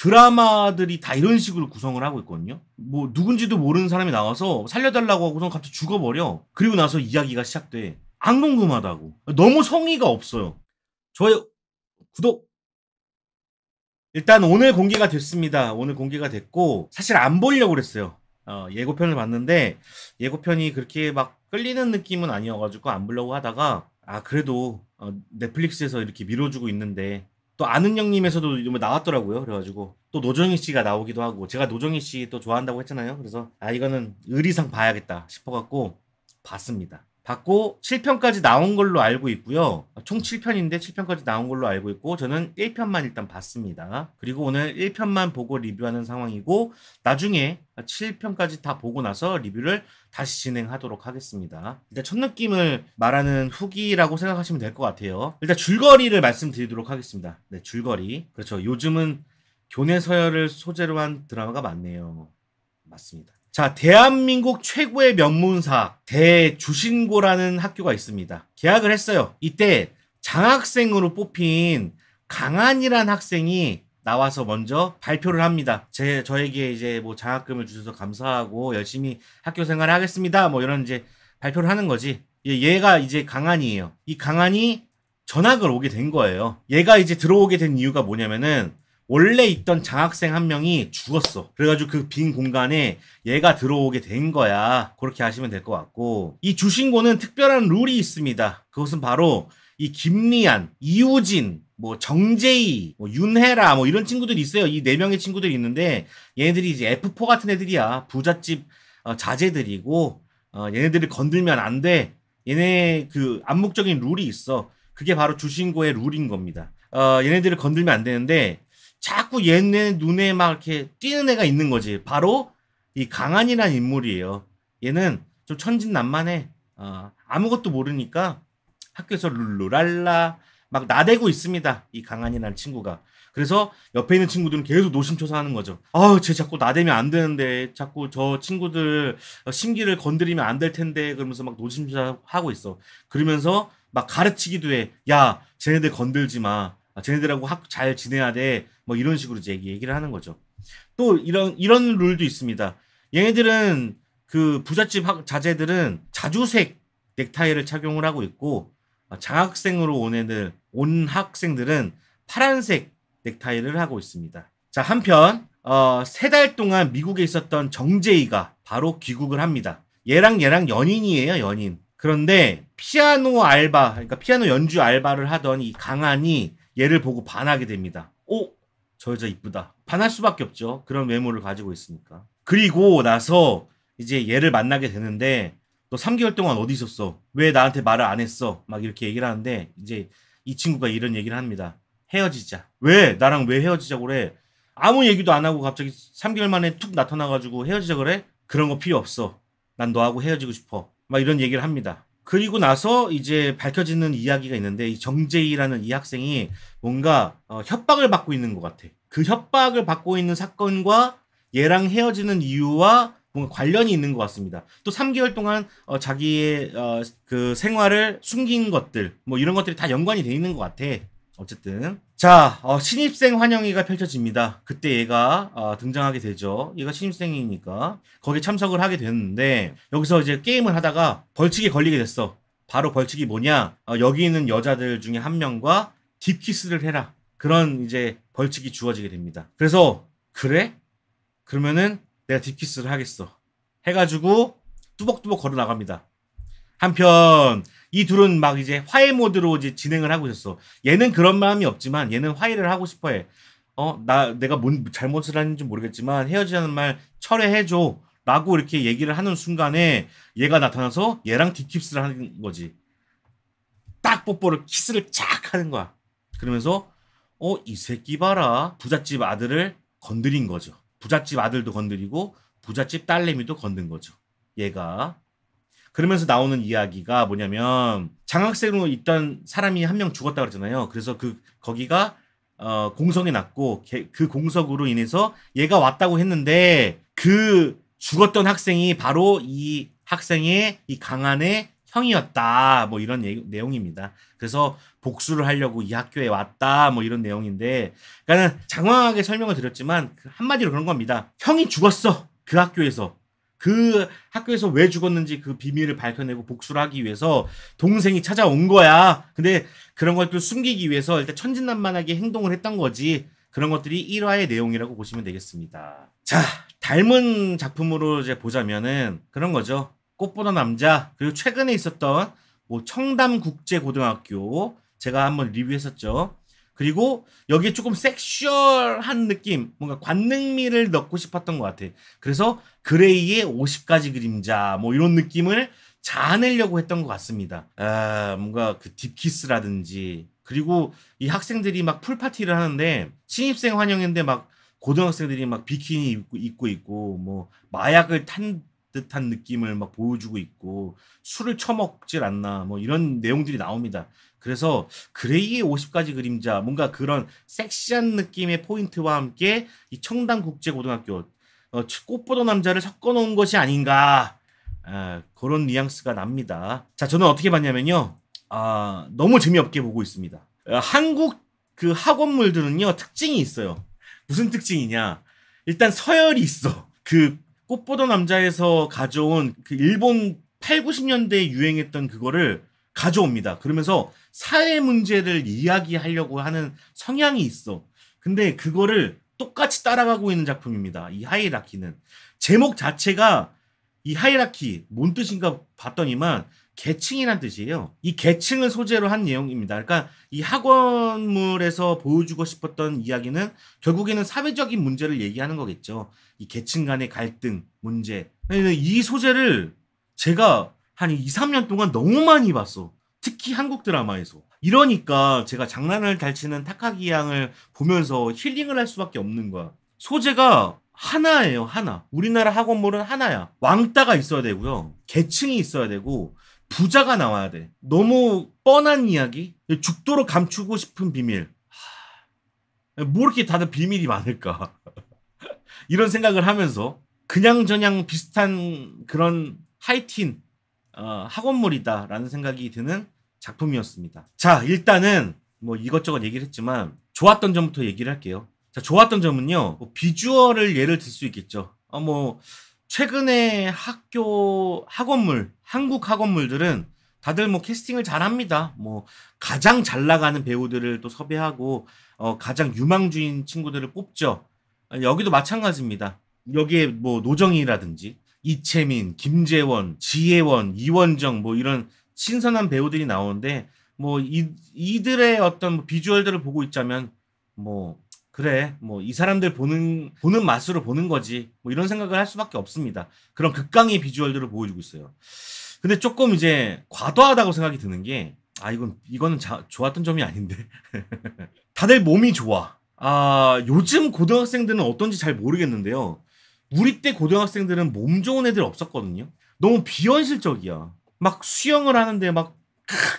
드라마들이 다 이런 식으로 구성을 하고 있거든요. 뭐 누군지도 모르는 사람이 나와서 살려달라고 하고선 갑자기 죽어버려. 그리고 나서 이야기가 시작돼. 안 궁금하다고. 너무 성의가 없어요. 저의 구독 일단 오늘 공개가 됐습니다. 오늘 공개가 됐고 사실 안 보려고 그랬어요. 어, 예고편을 봤는데 예고편이 그렇게 막 끌리는 느낌은 아니어가지고 안 보려고 하다가 아 그래도 어, 넷플릭스에서 이렇게 밀어주고 있는데 또 아는 형님에서도 나왔더라고요. 그래가지고 또 노정희 씨가 나오기도 하고 제가 노정희 씨 또 좋아한다고 했잖아요. 그래서 아 이거는 의리상 봐야겠다 싶어갖고 봤습니다. 받고 7편까지 나온 걸로 알고 있고요. 총 7편인데 7편까지 나온 걸로 알고 있고 저는 1편만 일단 봤습니다. 그리고 오늘 1편만 보고 리뷰하는 상황이고 나중에 7편까지 다 보고 나서 리뷰를 다시 진행하도록 하겠습니다. 일단 첫 느낌을 말하는 후기라고 생각하시면 될 것 같아요. 일단 줄거리를 말씀드리도록 하겠습니다. 네, 줄거리. 그렇죠. 요즘은 교내 서열을 소재로 한 드라마가 많네요. 맞습니다. 자, 대한민국 최고의 명문사 대주신고라는 학교가 있습니다. 계약을 했어요. 이때 장학생으로 뽑힌 강한이란 학생이 나와서 먼저 발표를 합니다. 제 저에게 이제 뭐 장학금을 주셔서 감사하고 열심히 학교 생활을 하겠습니다. 뭐 이런 이제 발표를 하는 거지. 예, 얘가 이제 강한이에요. 이 강한이 전학을 오게 된 거예요. 얘가 이제 들어오게 된 이유가 뭐냐면은 원래 있던 장학생 한 명이 죽었어. 그래가지고 그 빈 공간에 얘가 들어오게 된 거야. 그렇게 하시면 될 것 같고. 이 주신고는 특별한 룰이 있습니다. 그것은 바로 이 김리안, 이우진, 뭐 정재희, 뭐 윤혜라 뭐 이런 친구들이 있어요. 이 네 명의 친구들이 있는데 얘네들이 이제 F4 같은 애들이야. 부잣집 어, 자제들이고 어, 얘네들을 건들면 안 돼. 얘네 그 암묵적인 룰이 있어. 그게 바로 주신고의 룰인 겁니다. 어, 얘네들을 건들면 안 되는데 자꾸 얘네 눈에 막 이렇게 띄는 애가 있는 거지. 바로 이 강한이란 인물이에요. 얘는 좀 천진난만해. 어, 아무것도 모르니까 학교에서 룰루랄라 막 나대고 있습니다. 이강한이란 친구가. 그래서 옆에 있는 친구들은 계속 노심초사하는 거죠. 아우, 쟤 자꾸 나대면 안 되는데, 자꾸 저 친구들 심기를 건드리면 안 될 텐데, 그러면서 막 노심초사하고 있어. 그러면서 막 가르치기도 해. 야, 쟤네들 건들지 마. 아, 쟤네들하고 학, 잘 지내야 돼. 뭐 이런 식으로 이제 얘기를 하는 거죠. 또 이런 이런 룰도 있습니다. 얘네들은 그 부잣집 학, 자제들은 자주색 넥타이를 착용을 하고 있고 아, 장학생으로 온 애들 온 학생들은 파란색 넥타이를 하고 있습니다. 자 한편 어, 세 달 동안 미국에 있었던 정재희가 바로 귀국을 합니다. 얘랑 얘랑 연인이에요 연인. 그런데 피아노 알바 그러니까 피아노 연주 알바를 하던 이 강한이 얘를 보고 반하게 됩니다. 오, 어? 저 여자 이쁘다. 반할 수밖에 없죠. 그런 외모를 가지고 있으니까. 그리고 나서 이제 얘를 만나게 되는데 너 3개월 동안 어디 있었어? 왜 나한테 말을 안 했어? 막 이렇게 얘기를 하는데 이제 이 친구가 이런 얘기를 합니다. 헤어지자. 왜? 나랑 왜 헤어지자고 그래? 아무 얘기도 안 하고 갑자기 3개월 만에 툭 나타나가지고 헤어지자 그래? 그런 거 필요 없어. 난 너하고 헤어지고 싶어. 막 이런 얘기를 합니다. 그리고 나서 이제 밝혀지는 이야기가 있는데 이 정재희라는 이 학생이 뭔가 어, 협박을 받고 있는 것 같아. 그 협박을 받고 있는 사건과 얘랑 헤어지는 이유와 뭔가 관련이 있는 것 같습니다. 또 3개월 동안 어, 자기의 어, 그 생활을 숨긴 것들 뭐 이런 것들이 다 연관이 돼 있는 것 같아. 어쨌든 자, 어, 신입생 환영회가 펼쳐집니다. 그때 얘가 어, 등장하게 되죠. 얘가 신입생이니까 거기에 참석을 하게 됐는데 여기서 이제 게임을 하다가 벌칙이 걸리게 됐어. 바로 벌칙이 뭐냐? 어, 여기 있는 여자들 중에 한 명과 딥키스를 해라. 그런 이제 벌칙이 주어지게 됩니다. 그래서 그래? 그러면은 내가 딥키스를 하겠어. 해가지고 뚜벅뚜벅 걸어 나갑니다. 한편 이 둘은 막 이제 화해 모드로 이제 진행을 하고 있었어. 얘는 그런 마음이 없지만 얘는 화해를 하고 싶어해. 어, 나 내가 뭔 잘못을 하는지 모르겠지만 헤어지자는 말 철회해 줘. 라고 이렇게 얘기를 하는 순간에 얘가 나타나서 얘랑 디킵스를 하는 거지. 딱 뽀뽀를 키스를 쫙 하는 거야. 그러면서 어, 이 새끼 봐라. 부잣집 아들을 건드린 거죠. 부잣집 아들도 건드리고 부잣집 딸내미도 건든 거죠. 얘가 그러면서 나오는 이야기가 뭐냐면 장학생으로 있던 사람이 한 명 죽었다 그러잖아요 그래서 그 거기가 어, 공석이 났고 개, 그 공석으로 인해서 얘가 왔다고 했는데 그 죽었던 학생이 바로 이 학생의 이 강한의 형이었다 뭐 이런 얘 내용입니다. 그래서 복수를 하려고 이 학교에 왔다 뭐 이런 내용인데 그러니까 장황하게 설명을 드렸지만 그 한마디로 그런 겁니다. 형이 죽었어 그 학교에서 그 학교에서 왜 죽었는지 그 비밀을 밝혀내고 복수를 하기 위해서 동생이 찾아온 거야. 근데 그런 것들 숨기기 위해서 일단 천진난만하게 행동을 했던 거지. 그런 것들이 1화의 내용이라고 보시면 되겠습니다. 자, 닮은 작품으로 이제 보자면은 그런 거죠. 꽃보다 남자, 그리고 최근에 있었던 뭐 청담국제고등학교, 제가 한번 리뷰했었죠. 그리고 여기에 조금 섹슈얼한 느낌, 뭔가 관능미를 넣고 싶었던 것 같아. 그래서 그레이의 50가지 그림자, 뭐 이런 느낌을 자아내려고 했던 것 같습니다. 아, 뭔가 그 딥키스라든지, 그리고 이 학생들이 막 풀파티를 하는데, 신입생 환영인데 막 고등학생들이 막 비키니 입고, 입고 있고, 뭐 마약을 탄 듯한 느낌을 막 보여주고 있고 술을 처먹질 않나 뭐 이런 내용들이 나옵니다. 그래서 그레이의 50가지 그림자 뭔가 그런 섹시한 느낌의 포인트와 함께 이 청담 국제 고등학교 어, 꽃보던 남자를 섞어 놓은 것이 아닌가 아, 그런 뉘앙스가 납니다. 자 저는 어떻게 봤냐면요 아, 너무 재미없게 보고 있습니다. 아, 한국 그 학원물들은요 특징이 있어요. 무슨 특징이냐 일단 서열이 있어. 그 꽃보다 남자에서 가져온 그 일본 8, 90년대에 유행했던 그거를 가져옵니다. 그러면서 사회 문제를 이야기하려고 하는 성향이 있어. 근데 그거를 똑같이 따라가고 있는 작품입니다. 이 하이라키는 제목 자체가 이 하이라키 뭔 뜻인가 봤더니만 계층이란 뜻이에요. 이 계층을 소재로 한 내용입니다. 그러니까 이 학원물에서 보여주고 싶었던 이야기는 결국에는 사회적인 문제를 얘기하는 거겠죠. 이 계층 간의 갈등, 문제. 이 소재를 제가 한 2, 3년 동안 너무 많이 봤어. 특히 한국 드라마에서. 이러니까 제가 장난을 달치는 타카기 양을 보면서 힐링을 할 수밖에 없는 거야. 소재가 하나예요, 하나. 우리나라 학원물은 하나야. 왕따가 있어야 되고요. 계층이 있어야 되고, 부자가 나와야 돼. 너무 뻔한 이야기? 죽도록 감추고 싶은 비밀. 뭐 이렇게 다들 비밀이 많을까? 이런 생각을 하면서 그냥저냥 비슷한 그런 하이틴 어, 학원물이다라는 생각이 드는 작품이었습니다. 자, 일단은 뭐 이것저것 얘기를 했지만 좋았던 점부터 얘기를 할게요. 자, 좋았던 점은요. 뭐 비주얼을 예를 들 수 있겠죠. 어, 뭐 최근에 학교 학원물 한국 학원물들은 다들 뭐 캐스팅을 잘합니다. 뭐 가장 잘 나가는 배우들을 또 섭외하고 어 가장 유망주인 친구들을 뽑죠. 여기도 마찬가지입니다. 여기에 뭐 노정이라든지 이채민, 김재원, 지혜원, 이원정 뭐 이런 신선한 배우들이 나오는데 뭐 이, 이들의 어떤 비주얼들을 보고 있자면 뭐 그래 뭐 이 사람들 보는 보는 맛으로 보는 거지 뭐 이런 생각을 할 수밖에 없습니다. 그런 극강의 비주얼들을 보여주고 있어요. 근데 조금 이제 과도하다고 생각이 드는 게 아 이건 이거는 자, 좋았던 점이 아닌데 다들 몸이 좋아. 아 요즘 고등학생들은 어떤지 잘 모르겠는데요. 우리 때 고등학생들은 몸 좋은 애들 없었거든요. 너무 비현실적이야. 막 수영을 하는데 막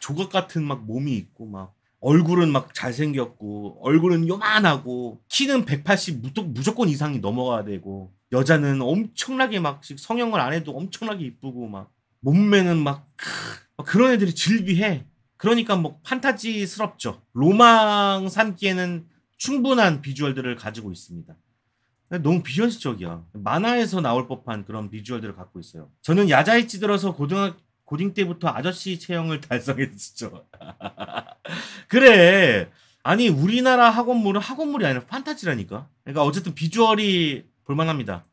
조각 같은 막 몸이 있고 막 얼굴은 막 잘생겼고 얼굴은 요만하고 키는 180 무조건 이상이 넘어가야 되고 여자는 엄청나게 막 성형을 안 해도 엄청나게 이쁘고 막 몸매는 막, 크, 막 그런 애들이 즐비해 그러니까 뭐 판타지스럽죠 로망 삼기에는 충분한 비주얼들을 가지고 있습니다 너무 비현실적이야 만화에서 나올 법한 그런 비주얼들을 갖고 있어요 저는 야자이치 들어서 고등학교 고딩 때부터 아저씨 체형을 달성했었죠. 그래. 아니 우리나라 학원물은 학원물이 아니라 판타지라니까. 그러니까 어쨌든 비주얼이 볼만합니다.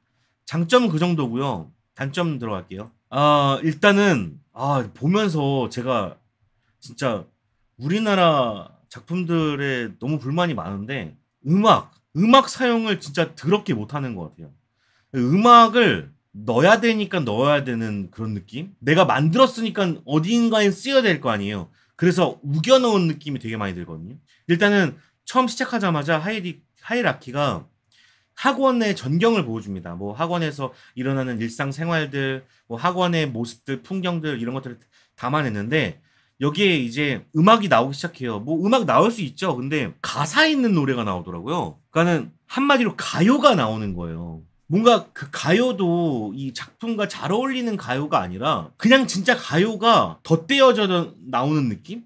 장점은 그 정도고요. 단점 들어갈게요. 아 일단은 아 보면서 제가 진짜 우리나라 작품들에 너무 불만이 많은데 음악 음악 사용을 진짜 더럽게 못하는 것 같아요. 음악을 넣어야 되니까 넣어야 되는 그런 느낌? 내가 만들었으니까 어딘가에 쓰여야 될 거 아니에요. 그래서 우겨 넣은 느낌이 되게 많이 들거든요. 일단은 처음 시작하자마자 하이리, 하이라키가 학원의 전경을 보여줍니다. 뭐 학원에서 일어나는 일상 생활들, 뭐 학원의 모습들, 풍경들 이런 것들을 담아냈는데 여기에 이제 음악이 나오기 시작해요. 뭐 음악 나올 수 있죠. 근데 가사 있는 노래가 나오더라고요. 그러니까는 한마디로 가요가 나오는 거예요. 뭔가 그 가요도 이 작품과 잘 어울리는 가요가 아니라 그냥 진짜 가요가 덧대어져 나오는 느낌?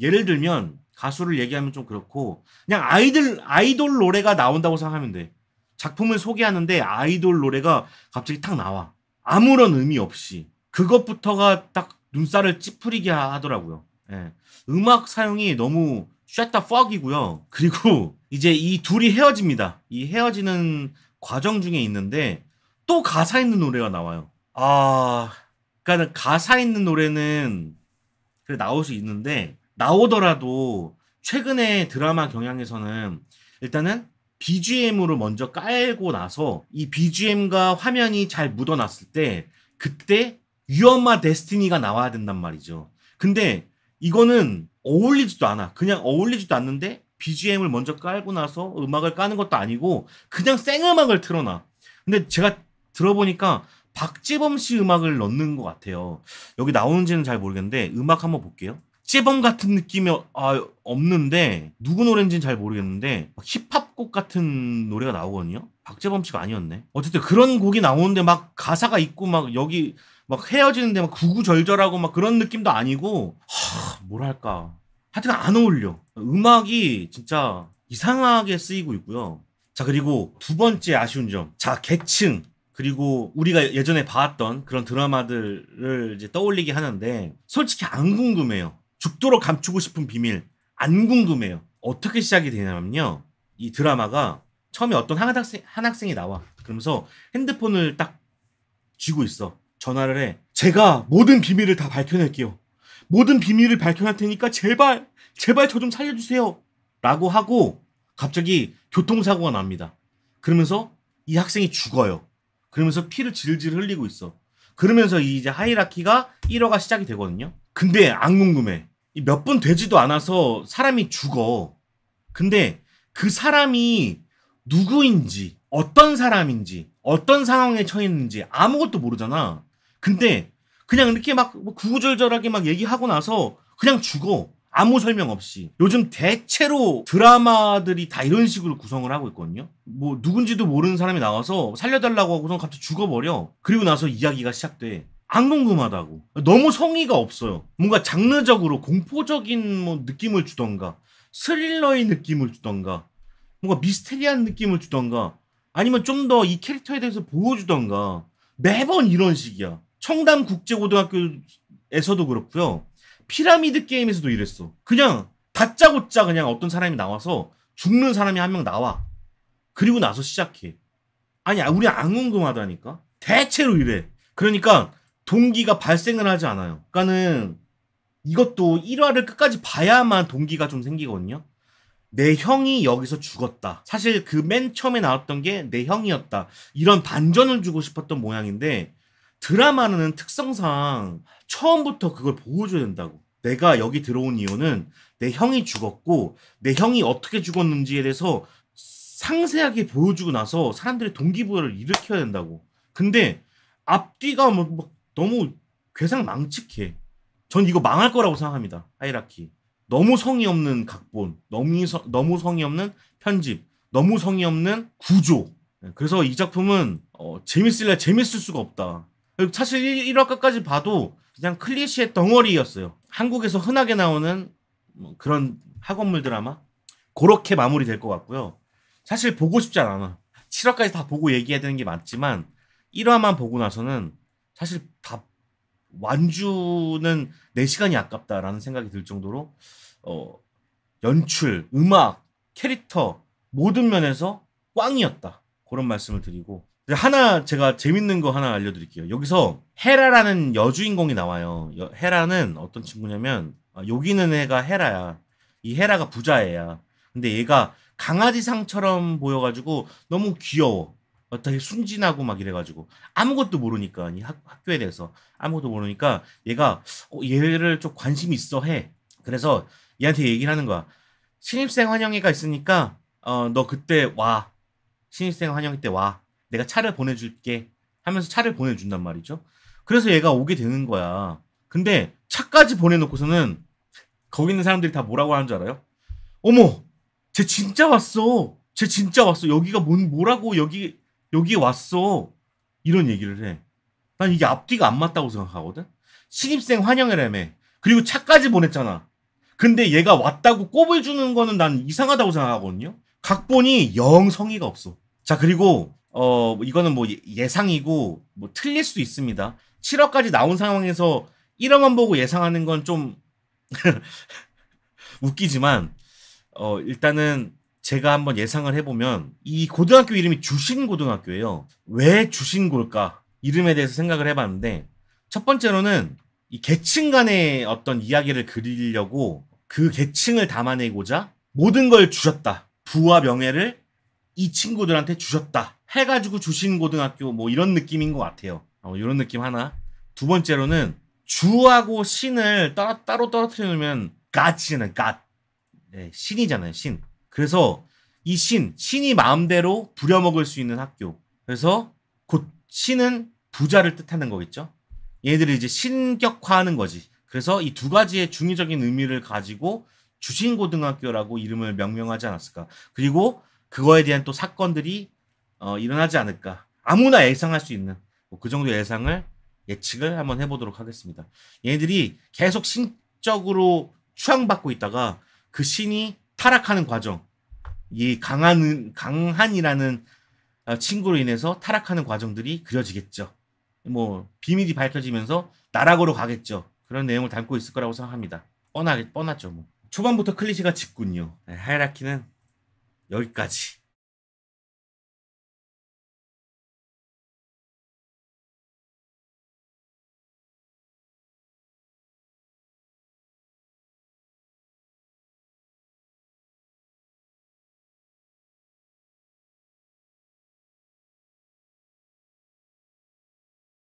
예를 들면 가수를 얘기하면 좀 그렇고 그냥 아이들 아이돌 노래가 나온다고 생각하면 돼. 작품을 소개하는데 아이돌 노래가 갑자기 탁 나와. 아무런 의미 없이 그것부터가 딱 눈살을 찌푸리게 하더라고요. 예. 음악 사용이 너무 쉣다 퍽이고요. 그리고 이제 이 둘이 헤어집니다. 이 헤어지는 과정 중에 있는데 또 가사 있는 노래가 나와요. 아, 그러니까 는 가사 있는 노래는 그래 나올 수 있는데 나오더라도 최근에 드라마 경향에서는 일단은 BGM으로 먼저 깔고 나서 이 BGM과 화면이 잘 묻어났을 때 그때 위엄마 데스티니가 나와야 된단 말이죠. 근데 이거는 어울리지도 않아. 그냥 어울리지도 않는데 BGM을 먼저 깔고 나서 음악을 까는 것도 아니고 그냥 생음악을 틀어놔. 근데 제가 들어보니까 박재범 씨 음악을 넣는 것 같아요. 여기 나오는지는 잘 모르겠는데 음악 한번 볼게요. 재범 같은 느낌이 아, 없는데 누구 노래인지는 잘 모르겠는데 힙합곡 같은 노래가 나오거든요. 박재범 씨가 아니었네. 어쨌든 그런 곡이 나오는데 막 가사가 있고 막 여기 막 헤어지는데 막 구구절절하고 막 그런 느낌도 아니고 하, 뭐랄까 하여튼 안 어울려. 음악이 진짜 이상하게 쓰이고 있고요. 자, 그리고 두 번째 아쉬운 점. 자, 계층. 그리고 우리가 예전에 봐왔던 그런 드라마들을 이제 떠올리게 하는데 솔직히 안 궁금해요. 죽도록 감추고 싶은 비밀. 안 궁금해요. 어떻게 시작이 되냐면요. 이 드라마가 처음에 어떤 한 학생, 한 학생이 나와. 그러면서 핸드폰을 딱 쥐고 있어. 전화를 해. 제가 모든 비밀을 다 밝혀낼게요. 모든 비밀을 밝혀낼 테니까 제발 제발 저 좀 살려주세요라고 하고 갑자기 교통사고가 납니다. 그러면서 이 학생이 죽어요. 그러면서 피를 질질 흘리고 있어. 그러면서 이제 하이라키가 1화가 시작이 되거든요. 근데 안 궁금해. 몇 분 되지도 않아서 사람이 죽어. 근데 그 사람이 누구인지, 어떤 사람인지, 어떤 상황에 처했는지 아무것도 모르잖아. 근데 그냥 이렇게 막 구구절절하게 막 얘기하고 나서 그냥 죽어. 아무 설명 없이 요즘 대체로 드라마들이 다 이런 식으로 구성을 하고 있거든요. 뭐 누군지도 모르는 사람이 나와서 살려달라고 하고선 갑자기 죽어버려. 그리고 나서 이야기가 시작돼. 안 궁금하다고. 너무 성의가 없어요. 뭔가 장르적으로 공포적인 뭐 느낌을 주던가 스릴러의 느낌을 주던가 뭔가 미스테리한 느낌을 주던가 아니면 좀 더 이 캐릭터에 대해서 보여주던가 매번 이런 식이야. 청담 국제고등학교에서도 그렇고요. 피라미드 게임에서도 이랬어. 그냥 다짜고짜 그냥 어떤 사람이 나와서 죽는 사람이 한 명 나와. 그리고 나서 시작해. 아니, 아, 우리 안 궁금하다니까? 대체로 이래. 그러니까 동기가 발생을 하지 않아요. 그러니까는 이것도 1화를 끝까지 봐야만 동기가 좀 생기거든요. 내 형이 여기서 죽었다. 사실 그 맨 처음에 나왔던 게 내 형이었다. 이런 반전을 주고 싶었던 모양인데 드라마는 특성상 처음부터 그걸 보여줘야 된다고. 내가 여기 들어온 이유는 내 형이 죽었고 내 형이 어떻게 죽었는지에 대해서 상세하게 보여주고 나서 사람들의 동기부여를 일으켜야 된다고. 근데 앞뒤가 막, 뭐, 막 뭐 너무 괴상망측해. 전 이거 망할 거라고 생각합니다. 하이라키. 너무 성의 없는 각본, 너무, 성, 너무 성의 없는 편집, 너무 성의 없는 구조. 네, 그래서 이 작품은 어, 재밌을래 재밌을 수가 없다. 사실 1화까지 끝 봐도 그냥 클리시의 덩어리였어요. 한국에서 흔하게 나오는 뭐 그런 학원물 드라마 그렇게 마무리될 것 같고요. 사실 보고 싶지 않아. 7화까지 다 보고 얘기해야 되는 게 맞지만 1화만 보고 나서는 사실 다 완주는 내 네 시간이 아깝다라는 생각이 들 정도로 어, 연출, 음악, 캐릭터 모든 면에서 꽝이었다. 그런 말씀을 드리고 하나 제가 재밌는 거 하나 알려드릴게요. 여기서 헤라라는 여주인공이 나와요. 여, 헤라는 어떤 친구냐면 아, 여기는 애가 헤라야. 이 헤라가 부자애야. 근데 얘가 강아지상처럼 보여가지고 너무 귀여워. 어떻게 순진하고 막 이래가지고 아무것도 모르니까 이 학, 학교에 대해서 아무것도 모르니까 얘가 어, 얘를 좀 관심 있어 해. 그래서 얘한테 얘기를 하는 거야. 신입생 환영회가 있으니까 어, 너 그때 와. 신입생 환영회 때 와. 내가 차를 보내줄게 하면서 차를 보내준단 말이죠. 그래서 얘가 오게 되는 거야. 근데 차까지 보내놓고서는 거기 있는 사람들이 다 뭐라고 하는 줄 알아요? 어머, 쟤 진짜 왔어. 쟤 진짜 왔어. 여기가 뭔 뭐라고 여기 여기 왔어. 이런 얘기를 해. 난 이게 앞뒤가 안 맞다고 생각하거든. 신입생 환영회라며. 그리고 차까지 보냈잖아. 근데 얘가 왔다고 꼽을 주는 거는 난 이상하다고 생각하거든요. 각본이 영 성의가 없어. 자 그리고 어, 뭐 이거는 뭐 예, 예상이고 뭐 틀릴 수도 있습니다. 7억까지 나온 상황에서 1억만 보고 예상하는 건 좀 웃기지만 어, 일단은 제가 한번 예상을 해보면 이 고등학교 이름이 주신고등학교예요. 왜 주신고일까? 이름에 대해서 생각을 해봤는데 첫 번째로는 이 계층 간의 어떤 이야기를 그리려고 그 계층을 담아내고자 모든 걸 주셨다. 부와 명예를 이 친구들한테 주셨다. 해가지고 주신 고등학교 뭐 이런 느낌인 것 같아요. 어, 이런 느낌 하나. 두 번째로는 주하고 신을 따, 로 따로 떨어뜨리면 가치는 아요 갓. 네, 신이잖아요. 신. 그래서 이 신, 신이 마음대로 부려먹을 수 있는 학교. 그래서 곧 신은 부자를 뜻하는 거겠죠. 얘들이 이제 신격화하는 거지. 그래서 이 두 가지의 중의적인 의미를 가지고 주신고등학교라고 이름을 명명하지 않았을까. 그리고 그거에 대한 또 사건들이 어, 일어나지 않을까. 아무나 예상할 수 있는 뭐그 정도 예상을 예측을 한번 해보도록 하겠습니다. 얘네들이 계속 신적으로 추앙받고 있다가 그 신이 타락하는 과정, 이 강한, 강한이라는 어, 친구로 인해서 타락하는 과정들이 그려지겠죠. 뭐 비밀이 밝혀지면서 나락으로 가겠죠. 그런 내용을 담고 있을 거라고 생각합니다. 뻔하게 뻔하죠. 뭐. 초반부터 클리셰가 짙군요. 네, 하이라키는 여기까지.